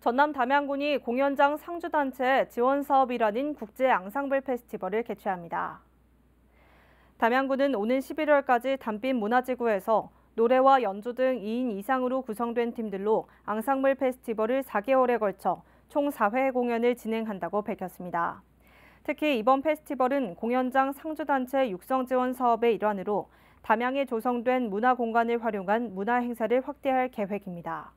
전남 담양군이 공연장 상주단체 지원 사업이라는 국제 앙상블 페스티벌을 개최합니다. 담양군은 오는 11월까지 담빛 문화지구에서 노래와 연주 등 2인 이상으로 구성된 팀들로 앙상블 페스티벌을 4개월에 걸쳐 총 4회 공연을 진행한다고 밝혔습니다. 특히 이번 페스티벌은 공연장 상주단체 육성지원 사업의 일환으로 담양에 조성된 문화공간을 활용한 문화행사를 확대할 계획입니다.